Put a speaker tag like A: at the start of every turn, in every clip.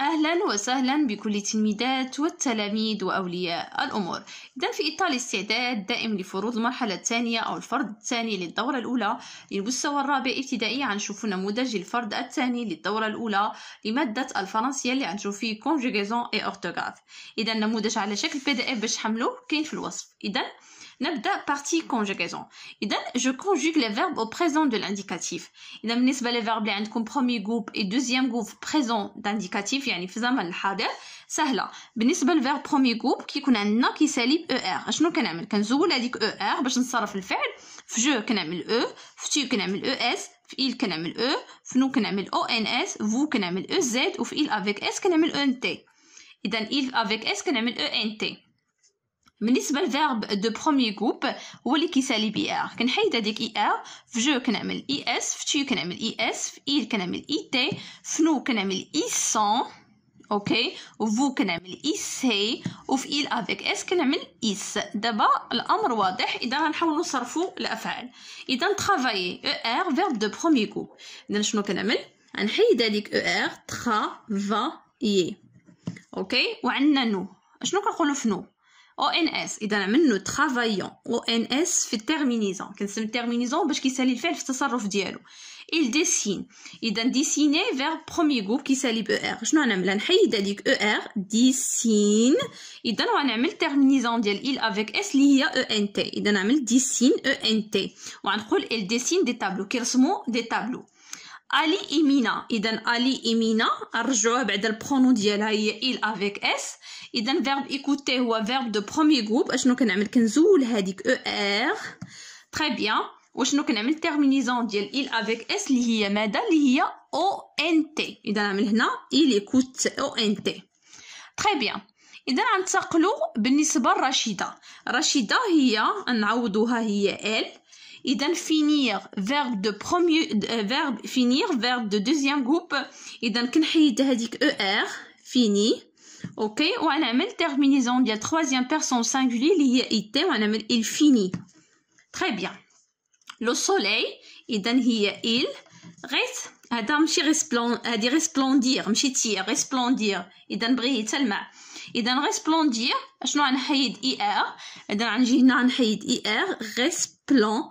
A: أهلا وسهلا بكل التلميذات والتلاميذ وأولياء الأمور إذا في إطار الاستعداد دائم لفروض المرحلة الثانية أو الفرد الثاني للدورة الأولى للمستوى الرابع ابتدائي غنشوفو نموذج الفرد الثاني للدورة الأولى لمادة الفرنسية اللي غنشوف فيه كونجيغيزون إي أورتوغراف إذا النموذج على شكل بي دي إف باش تحملوه كاين في الوصف إذا نبدا بارتي كونجيغيزون اذا جو كونجيغ لي فيرب او بريزون دو لانديكاتيف اذا بالنسبه لي فيرب اللي عندكم برومي غوب اي دوزيام غوب بريزون دانديكاتيف يعني في الزمن الحاضر سهله بالنسبه للفيرب برومي جروب كيكون عندنا كيسالي او e ار اشنو كنعمل كنزول هذيك او e ار باش نصرف الفعل في جو كنعمل او e، في تي كنعمل او اس في إل كنعمل او في نو كنعمل او ان اس فو كنعمل او زد وفي إل افيك اس كنعمل او ان تي اذا إل افيك اس كنعمل او ان تي بالنسبه للفيرب دو برومي جروب هو اللي كيسالي بي ار كنحيد هذيك اي ار في جو كنعمل اي اس في تي كنعمل اي اس في إل كنعمل اي تي في نو كنعمل اي سون اوكي وفو كنعمل اس هي وفي إل افيك اس كنعمل اس دابا الامر واضح اذا غنحاول نصرفو الافعال اذا ترافاي او ار فيرب دو برومي كوب اذا شنو كنعمل غنحيد هذيك او ار ترافاي اوكي وعندنا نو شنو كنقولوا في نو ONS, ns et dans la nous travaillons o ns se terminerons quand C'est ne terminerons pas parce qu'il faut le faire s'assurer de l'heure il dessine il dessiner vers premier groupe qui salive et je ne m'en suis pas encore dit ce n'est ER, dessine il donne un nom et il termine il avec S, a e n t et donne un nom et il dit ou en tout il dessine des tableaux quinze mots des tableaux الي ايمينا اذا الي ايمينا نرجعوها بعد البرونون ديالها هي ايل افيك اس اذا فيرب ايكوتي هو فيرب دو برومي غروب اشنو كنعمل كنزول هذيك او ار تري بيان وشنو كنعمل تيرمينيزون ديال ايل افيك اس اللي هي ماذا اللي هي او ان تي اذا نعمل هنا ايل ايكوت او ان تي تري بيان اذا غنتقلوا بالنسبه لرشيده رشيده هي نعوضوها هي ال et d'un finir verbe de premier euh, verbe finir verbe de deuxième groupe et d'un كنحيد هذيك er fini OK ou on a le terminaison de la troisième personne singulier il est « a été on il finit très bien le soleil et d'un هي il ريت هذا ماشي resplendir هذه resplendir ماشي tire »,« resplendir et d'un briller tellement et d'un resplendir شنو غنحيد er et d'un نجي هنا غنحيد er resplendir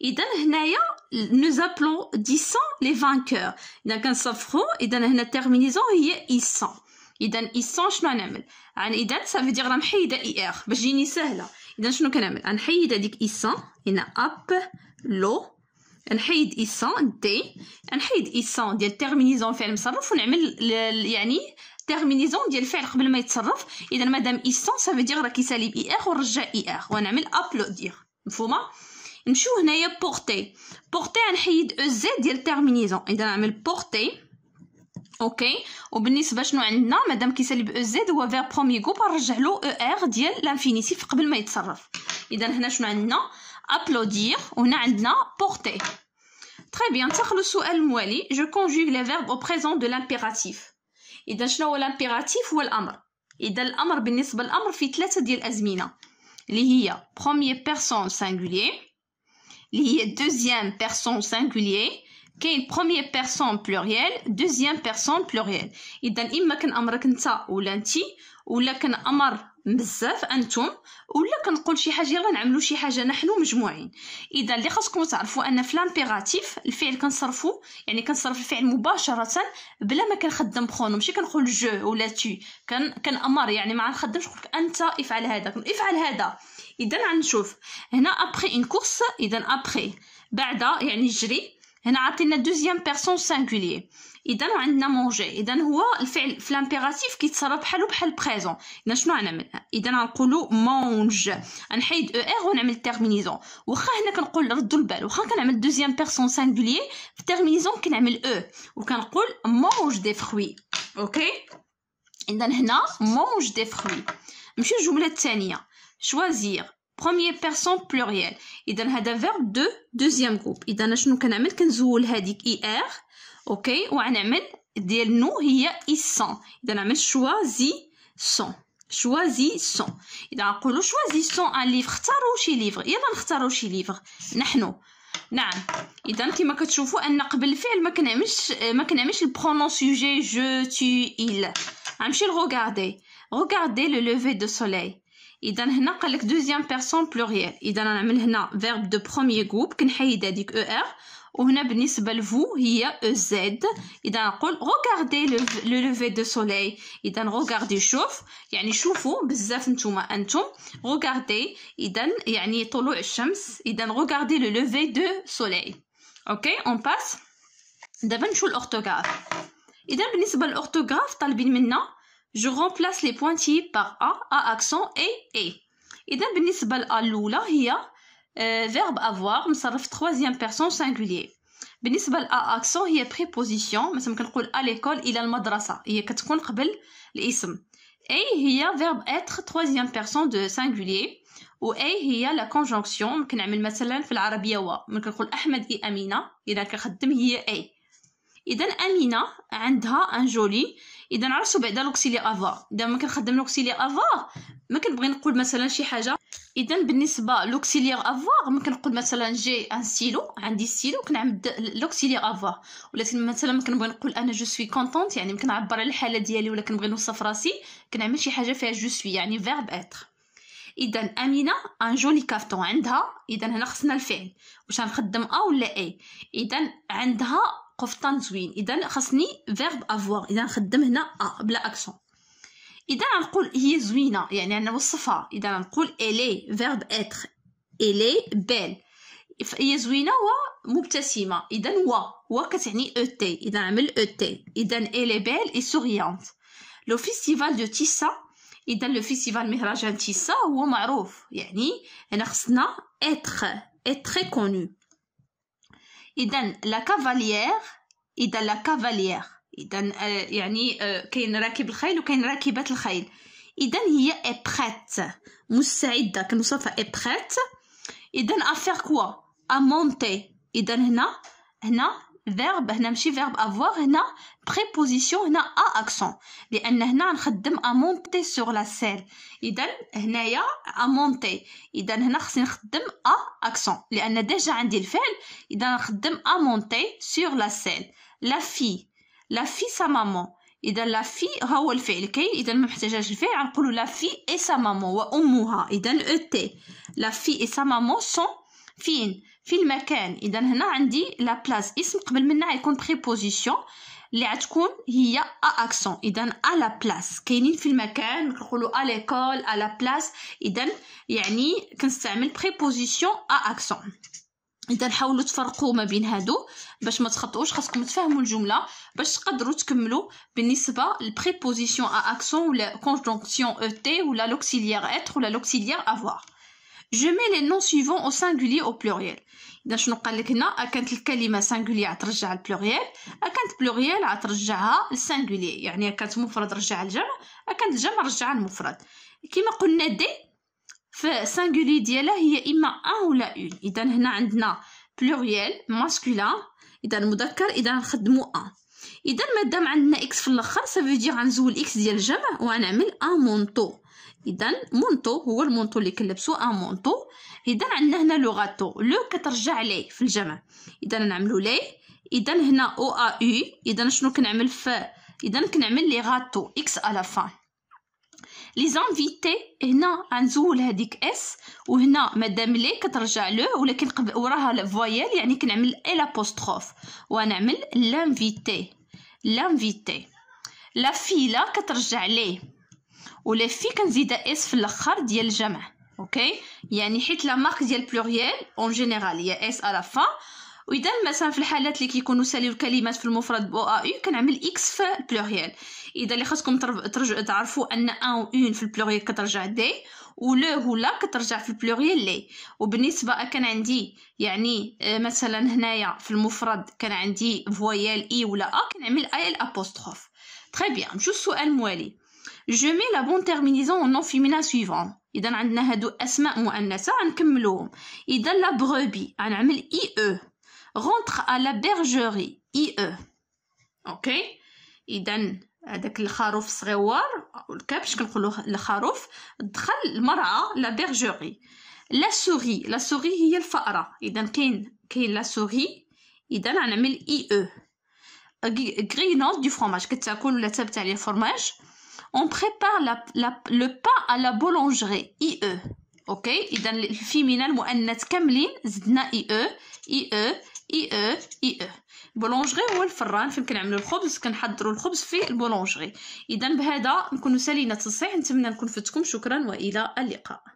A: اذا هنايا نو دي ديسون لي فانكور اذا كنصفخو اذا هنا التيرمينيزون هي ايسون اذا ايسون شنو نعمل عن اذا سافي دير محيده اي ار باش تجيني سهله اذا شنو كنعمل نحيد هذيك ايسون هنا اب لو نحيد ايسون دي نحيد ايسون ديال التيرمينيزون فعل مصرف ونعمل يعني تيرمينيزون ديال الفعل قبل ما يتصرف اذا مادام ايسون سافي دير راه سالي بي ار ونرجع اي ار ونعمل دير مفهومه نمشيو هنايا بورتي بورتي نحيد او زد ديال تيرمينيزون اذا نعمل بورتي اوكي وبالنسبه شنو عندنا مادام كيسالي باو زد هو فير برومي كوب نرجعلو له او ار ديال لانفينيتيف قبل ما يتصرف اذا هنا شنو عندنا ابلودير وهنا عندنا بورتي تري بيان le السؤال الموالي. جو conjugue لي فيرب او بريزون دو لامبيراتيف إذا شنو هو لامبيراتيف هو الأمر. إذا الأمر بالنسبة للأمر في ثلاثة ديال الأزمنة اللي هي بروميير بيرسون singulier, deuxième personne singulier, qu'est première personne plurielle, deuxième personne pluriel. Et dans l'immaculé, ou ولا كنأمر بزاف انتم ولا كنقول شي حاجه يلا نعملو شي حاجه نحن مجموعين اذا اللي خاصكم تعرفوا ان في لامبيراتيف الفعل كنصرفو يعني كنصرف الفعل مباشره بلا ما كنخدم بخونو ماشي كنقول جو ولا تي كان كنامر يعني ما نخدمش نقولك انت افعل هذا افعل هذا اذا غنشوف هنا ابخي ان كورس اذا ابخي بعد يعني جري هنا عطينا دوزيام بيرسون سانغولير اذا عندنا مونجي اذا هو الفعل في الامبيراتيف كيتصرف بحالو بحال بريزون اذا شنو غنعمل اذا غنقولو مونج غنحيد او e ار ونعمل تيرمينيزون واخا هنا كنقول ردوا البال واخا كنعمل دوزيام بيرسون سانغولير في تيرمينيزون كنعمل او e. وكنقول مونج دي فروي اوكي اذا هنا مونج دي فروي نمشيو للجمله الثانيه شوازير بروميير بيرسون بلوريال اذا هذا فيرب دو دوزيام جروب اذا شنو كنعمل كنزول هذيك اي ار اوكي وغنعمل ديال نو هي اي سون اذا نعمل شوازي سون شوازي سون اذا نقولوا شوازي سون ان ليفر اختاروا شي ليفر يلا نختاروا شي ليفر نحن نعم اذا كما كتشوفوا ان قبل الفعل ما كنعملش ما كنعملش البرونون سوجي جو تي ايل غنمشي لغوغاردي غوغاردي لو لوفي دو سوليل اذا هنا قال لك دوزيام بيرسون بلوريال اذا نعمل هنا فيرب دو بروميير غوب كنحيد هذيك او e ار وهنا بالنسبه لفو هي او زد اذا نقول روغاردي لو ليفي دو سولي اذا روغاردي شوف يعني شوفوا بزاف نتوما انتم روغاردي اذا يعني طلوع الشمس اذا روغاردي لو ليفي دو سولي اوكي اون باس دابا نشوف الاورتوغراف اذا بالنسبه للاورتوغراف طالبين منا Je remplace les pointillés par A à accent et et. Et d'un بالنسبة لأ هي verbe avoir مصرف troisième personne singulier. بالنسبة لأ accent هي préposition مثلا كنقول à l'école الى المدرسة هي كتكون قبل الاسم. A هي verbe être troisième personne de singulier ou A هي la conjonction ممكن نعمل مثلا في العربيه و ملي كنقول احمد إي امينه اذا كنخدم هي A. اذا امينه عندها ان جولي اذا عرفتوا بعدا لوكسيلي افا اذا ما كنخدم لوكسيلي افا ما كنبغي نقول مثلا شي حاجه اذا بالنسبه لوكسيلي افا ما كنقول مثلا جي ان ستيلو عندي ستيلو كنعمد لوكسيلي افا ولكن مثلا ما كنبغي نقول انا جو سوي كونتونت يعني كنعبر على الحاله ديالي ولا كنبغي نوصف راسي كنعمل شي حاجه فيها جو سوي يعني فيرب اتر اذا امينه ان جولي كافتون عندها اذا هنا خصنا الفعل واش غنخدم ا ولا اي اذا عندها قفطان زوين اذا خاصني فيرب افوار اذا نخدم هنا ا بلا اكسون اذا نقول هي زوينه يعني انا نوصفها اذا نقول الي فيرب اتر الي بيل هي زوينه ومبتسمه اذا و و كتعني او تي اذا نعمل او تي اذا الي بيل اي سوريانت لو فيستيفال دو تيسا اذا لو فيستيفال مهرجان تيسا هو معروف يعني هنا خصنا اتر اتر كونو اذا لا كافاليير اذا لا كافاليير اذا يعني آه، كاين راكب الخيل وكاين راكبه الخيل اذا هي ابريت مستعده كنوصفها ابريت اذا افير كوا ا مونتي اذا هنا هنا فيرب هنا ماشي فيرب افوار هنا بريبوزيسيون هنا ا اكسون لان هنا نخدم امونتي سور لا سيل اذا هنايا امونتي اذا هنا خصني نخدم ا اكسون لان ديجا عندي الفعل اذا نخدم امونتي سور لا سيل لا في لا في سا مامون اذا لا في هو الفعل كاين اذا ما محتاجاش الفعل نقولوا لا في اي سا مامون وامها اذا او تي لا في اي سا مامون سون فين في المكان اذا هنا عندي لا بلاص اسم قبل منها يكون بريبوزيسيون اللي غتكون هي ا اكسون اذا ا لا بلاص كاينين في المكان كنقولوا ا ليكول ا لا بلاص اذا يعني كنستعمل بريبوزيسيون ا اكسون اذا حاولوا تفرقوا ما بين هادو باش ما تخطئوش خاصكم تفهموا الجمله باش تقدروا تكملوا بالنسبه للبريبوزيسيون ا اكسون ولا كونجونكسيون او تي ولا لوكسيليير اتر ولا لوكسيليير افوار جو مي لي نون سويفون او سانغولي او بلوريال اذا شنو قال لك هنا كانت الكلمه سانغولي عترجع البلوريال كانت بلوريال عترجعها للسانغولي يعني كانت مفرد رجعها للجمع كانت الجمع رجعها للمفرد كما قلنا دي فسانغولي ديالها هي اما ان ولا اون اذا هنا عندنا بلوريال ماسكولان اذا مذكر اذا نخدمو ان اذا مادام عندنا اكس في الاخر سافو غنزول اكس ديال الجمع وغنعمل ان مونطو اذا مونطو هو المونطو اللي كنلبسو ان أه، مونطو اذا عندنا هنا لو غاتو لو كترجع ليه في الجمع اذا نعملو ليه اذا هنا او ا او اذا شنو كنعمل في اذا كنعمل لي غاتو اكس على فا لي زانفيتي هنا غنزول هذيك اس وهنا مادام لي كترجع لو ولكن وراها فويال يعني كنعمل اي لابوستروف ونعمل لانفيتي لانفيتي لا فيلا كترجع ليه ولا في كنزيد اس في الاخر ديال الجمع اوكي يعني حيت لا مارك ديال بلوريال اون جينيرال هي اس على فا واذا مثلا في الحالات اللي كيكونوا ساليو الكلمات في المفرد بو ا اي كنعمل اكس في البلوريال اذا اللي خاصكم ترجعوا تعرفوا ان ان و اون في البلوريال كترجع دي ولو ولا كترجع في البلوريال لي وبالنسبه كان عندي يعني آه، مثلا هنايا في المفرد كان عندي فويال اي ولا ا كنعمل اي الابوستروف تري بيان نمشيو السؤال الموالي جو مي لا بون تيرمينيزون او نون فيمينان سويفون اذا عندنا هادو اسماء مؤنثه غنكملوهم اذا لا بروبي غنعمل اي او غونتر ا لا بيرجوري اي او اوكي اذا هذاك الخروف الصغيور الكبش كنقولو الخروف دخل المراه لا بيرجوري لا سوري لا سوري هي الفاره اذا كاين كاين لا سوري اذا غنعمل اي او غرينوز دو فرماج كتاكل ولا تابت عليه الفرماج on prépare la, la, le pain à la boulangerie IE OK اذا الفيمينا المؤنث كاملين زدنا IE IE IE IE بولونجري هو الفران فين كنعملو الخبز كنحضروا الخبز في البولونجري اذا بهذا نكونو سالينا التصحيح نتمنى نكون فدتكم شكرا والى اللقاء